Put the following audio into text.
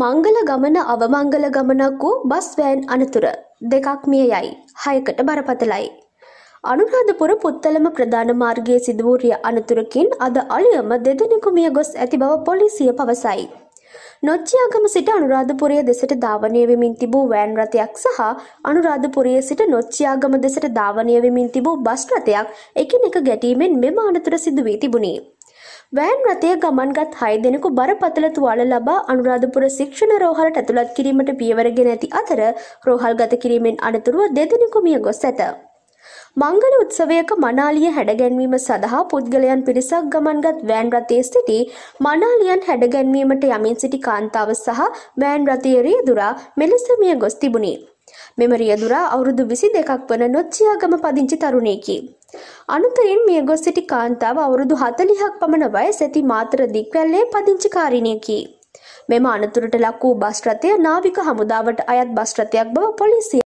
මංගල ගමන අවමංගල ගමනක් වූ බස් වෑන් අනතුර දෙකක් මිය යයි හයකට බරපතලයි. අනුරාධපුර පුත්තලම ප්‍රධාන මාර්ගයේ සිදුවූරිය අනතුරකින් අද අලියම දෙදෙනෙකු මිය ගොස් ඇති බව පොලිසිය පවසයි. නොච්චයාගම සිට අනුරාධපුරය දෙසට ධාවනය වෙමින් තිබූ වෑන් රථයක් සහ අනුරාධපුරය සිට නොච්චයාගම දෙසට ධාවනය වෙමින් තිබූ බස් රථයක් එකිනෙක ගැටීමෙන් මෙම අනතුර සිදුවී තිබුණේ. වෑන් රථය ගමන්ගත් හය දෙනෙකු බරපතල තුවාල ලබා අනුරාධපුර ශික්ෂණ රෝහලට ඇතුළත් කිරීමට පියවරගෙන ඇති අතර රෝහල් ගත කිරීමෙන් අනතුරුව දෙදෙනෙකු මිය ගොස් ඇත. මංගල උත්සවයක මනාලිය හැඩගැන්වීම සඳහා පුද්ගලයන් පිරිසක් ගමන්ගත් වෑන් රථයේ සිටි මනාලියන් හැඩගැන්වීමට යමින් සිටි කාන්තාව සහ වෑන් රථයේ රියදුරා මෙලෙස මිය ගොස් තිබුණේ. මෙම රියදුරා අවුරුදු විසි දෙකක් වන නොච්චියාගම පදිංචි තරුණයකි. අනුතරෙන් මිය ගොස් සිටි කාන්තාව අවුරුදු හතලිහක් පමණ වය සැති මාතර දික්වැල්ලේ පදිංචිකාරිණයකි. මෙම අනතුරට ලක් වූ බස්රථය නාවික හමුදාවට අයත් බස්රථයක් බව පොලිසිය